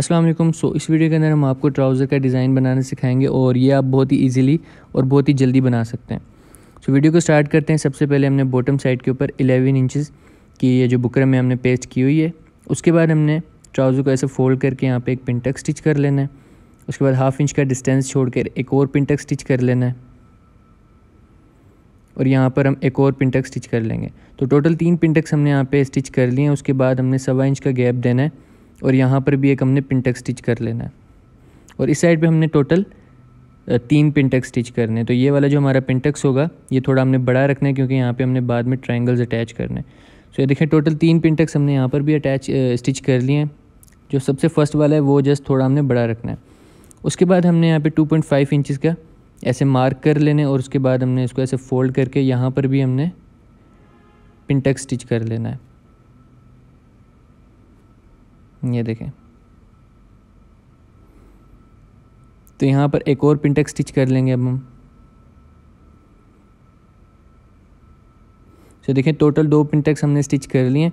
अस्सलाम वालेकुम सो इस वीडियो के अंदर हम आपको ट्राउज़र का डिज़ाइन बनाना सिखाएंगे और ये आप बहुत ही इजीली और बहुत ही जल्दी बना सकते हैं सो वीडियो को स्टार्ट करते हैं सबसे पहले हमने बॉटम साइड के ऊपर 11 इंचेस की ये जो बुकरम में हमने पेस्ट की हुई है उसके बाद हमने ट्राउज़र को ऐसे फोल्ड करके यहाँ पर एक पिनटक स्टिच कर लेना है उसके बाद हाफ इंच का डिस्टेंस छोड़ कर एक और पिनटक स्टिच कर लेना है और यहाँ पर हम एक और पिनटक स्टिच कर लेंगे तो टोटल तीन पिनटक्स हमने यहाँ पे स्टिच कर लिए हैं उसके बाद हमने सवा इंच का गैप देना है और यहाँ पर भी एक हमने पिनटेक स्टिच कर लेना है और इस साइड पे हमने टोटल तीन पिनटेक स्टिच करने हैं तो ये वाला जो हमारा पिनटेक्स होगा ये थोड़ा हमने बड़ा रखना है क्योंकि यहाँ पे हमने बाद में ट्रायंगल्स अटैच करने हैं सो तो ये देखें टोटल तीन पिनटेक्स हमने यहाँ पर भी अटैच स्टिच कर लिए हैं जो सबसे फर्स्ट वाला है वो जस्ट थोड़ा हमने बड़ा रखना है उसके बाद हमने यहाँ पर टू पॉइंट का ऐसे मार्क कर लेने और उसके बाद हमने इसको ऐसे फोल्ड करके यहाँ पर भी हमने पिनटेक्स स्टिच कर लेना है ये देखें तो यहाँ पर एक और पिनटेक स्टिच कर लेंगे अब हम तो देखें टोटल दो पिनटेक्स हमने स्टिच कर लिए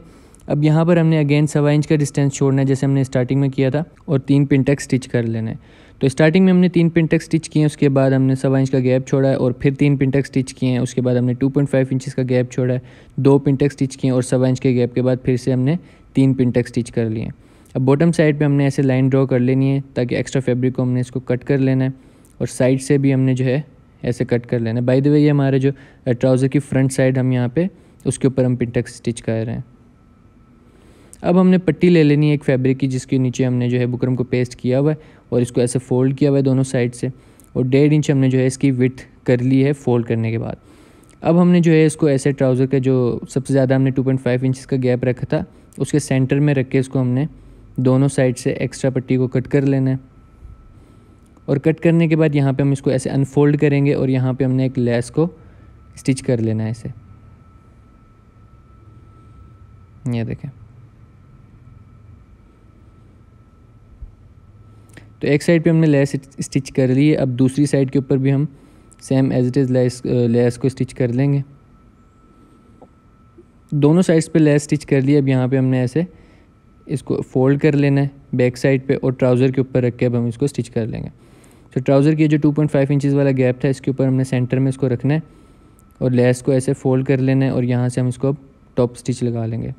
अब यहाँ पर हमने अगेन सवा इंच का डिस्टेंस छोड़ना है जैसे हमने स्टार्टिंग में किया था और तीन पिनटेक्स स्टिच कर लेना है तो स्टार्टिंग में हमने तीन पिनटेक्स स्टिच किए उसके बाद हमने सवा इंच का गैप छोड़ा है और फिर तीन पिनटेक्स स्टिच किए हैं उसके बाद हमने 2.5 इंचज का गैप छोड़ा है दो पिनटेक्स स्टिच किए और सवा इंच के गैप के बाद फिर से हमने तीन पिनटेक्स स्टिच कर लिए अब बॉटम साइड पे हमने ऐसे लाइन ड्रॉ कर लेनी है ताकि एक्स्ट्रा फैब्रिक को हमने इसको कट कर लेना है और साइड से भी हमने जो है ऐसे कट कर लेना है बाई द वे ये हमारे जो ट्राउज़र की फ्रंट साइड हम यहाँ पे उसके ऊपर हम पिंटक स्टिच कर रहे हैं अब हमने पट्टी ले लेनी है एक फैब्रिक की जिसके नीचे हमने जो है बुकरम को पेस्ट किया हुआ है और इसको ऐसे फोल्ड किया हुआ है दोनों साइड से और डेढ़ इंच हमने जो है इसकी विथ कर ली है फोल्ड करने के बाद अब हमने जो है इसको ऐसे ट्राउज़र का जो सबसे ज़्यादा हमने 2.5 पॉइंट इंच का गैप रखा था उसके सेंटर में रख के इसको हमने दोनों साइड से एक्स्ट्रा पट्टी को कट कर लेना है और कट करने के बाद यहाँ पे हम इसको ऐसे अनफोल्ड करेंगे और यहाँ पे हमने एक लेस को स्टिच कर लेना है इसे ये देखें तो एक साइड पे हमने लेस स्टिच कर ली है अब दूसरी साइड के ऊपर भी हम same as it is lace lace को स्टिच कर लेंगे दोनों साइड्स पे लेस स्टिच कर लिया अब यहाँ पे हमने ऐसे इसको फोल्ड कर लेना है बैक साइड पे और ट्राउज़र के ऊपर रख के अब हम इसको स्टिच कर लेंगे तो ट्राउज़र की जो 2.5 पॉइंट इंचज़ वाला गैप था इसके ऊपर हमने सेंटर में इसको रखना है और लेस को ऐसे फोल्ड कर लेना है और यहाँ से हम इसको अब टॉप स्टिच लगा लेंगे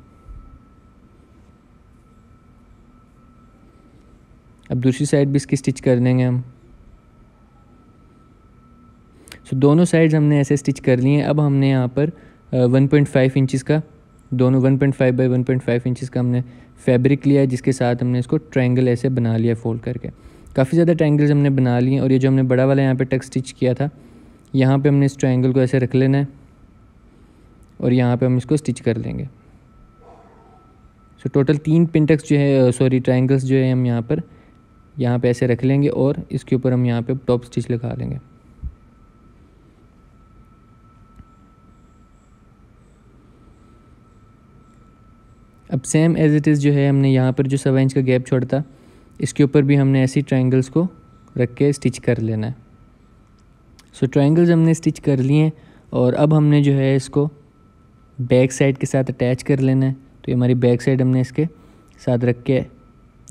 अब दूसरी साइड भी इसकी स्टिच कर लेंगे हम सो so, दोनों साइड्स हमने ऐसे स्टिच कर लिए हैं अब हमने यहाँ पर 1.5 uh, पॉइंट का दोनों one point five by one point five inches का हमने फैब्रिक लिया है जिसके साथ हमने इसको ट्रायंगल ऐसे बना लिया फोल्ड करके काफ़ी ज़्यादा ट्रायंगल्स हमने बना लिए और ये जो हमने बड़ा वाला यहाँ पर टक स्टिच किया था यहाँ पर हमने इस ट्रायंगल को ऐसे रख लेना है और यहाँ पर हम इसको स्टिच कर लेंगे सो टोटल तीन पिंटक्स जो है सॉरी ट्राइंगल्स जो है हम यहाँ पर यहाँ पे ऐसे रख लेंगे और इसके ऊपर हम यहाँ पे टॉप स्टिच लगा लेंगे अब सेम एज़ इट इज़ जो है हमने यहाँ पर जो सवा इंच का गैप छोड़ा था इसके ऊपर भी हमने ऐसी ट्राइंगल्स को रख के स्टिच कर लेना है सो so, ट्राइंगल्स हमने स्टिच कर लिए हैं और अब हमने जो है इसको बैक साइड के साथ अटैच कर लेना है तो ये हमारी बैक साइड हमने इसके साथ रख के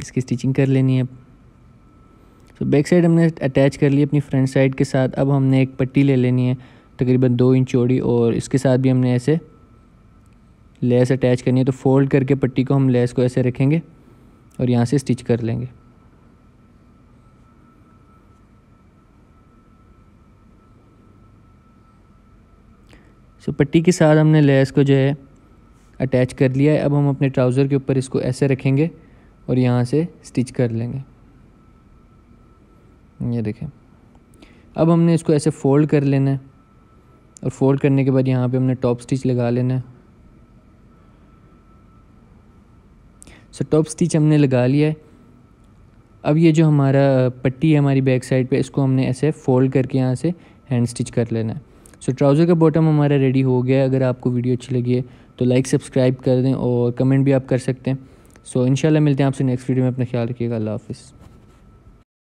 इसकी स्टिचिंग कर लेनी है अब सो बैक साइड हमने अटैच कर ली अपनी फ्रंट साइड के साथ अब हमने एक पट्टी ले लेनी है तकरीबन दो इंच चौड़ी और इसके साथ भी हमने ऐसे लेस अटैच करनी है तो फोल्ड करके पट्टी को हम लेस को ऐसे रखेंगे और यहाँ से स्टिच कर लेंगे सो so, पट्टी के साथ हमने लेस को जो है अटैच कर लिया है अब हम अपने ट्राउज़र के ऊपर इसको ऐसे रखेंगे और यहाँ से स्टिच कर लेंगे ये देखें अब हमने इसको ऐसे फ़ोल्ड कर लेना है और फोल्ड करने के बाद यहाँ पे हमने टॉप स्टिच लगा लेना है सो टॉप स्टिच हमने लगा लिया है अब ये जो हमारा पट्टी है हमारी बैक साइड पे इसको हमने ऐसे फोल्ड करके यहाँ से हैंड स्टिच कर लेना है सो so, ट्राउज़र का बॉटम हमारा रेडी हो गया है अगर आपको वीडियो अच्छी लगी है तो लाइक सब्सक्राइब कर दें और कमेंट भी आप कर सकते हैं सो so, इंशाल्लाह मिलते हैं आपसे नेक्स्ट वीडियो में अपना ख्याल रखिएगा अल्लाह हाफिज़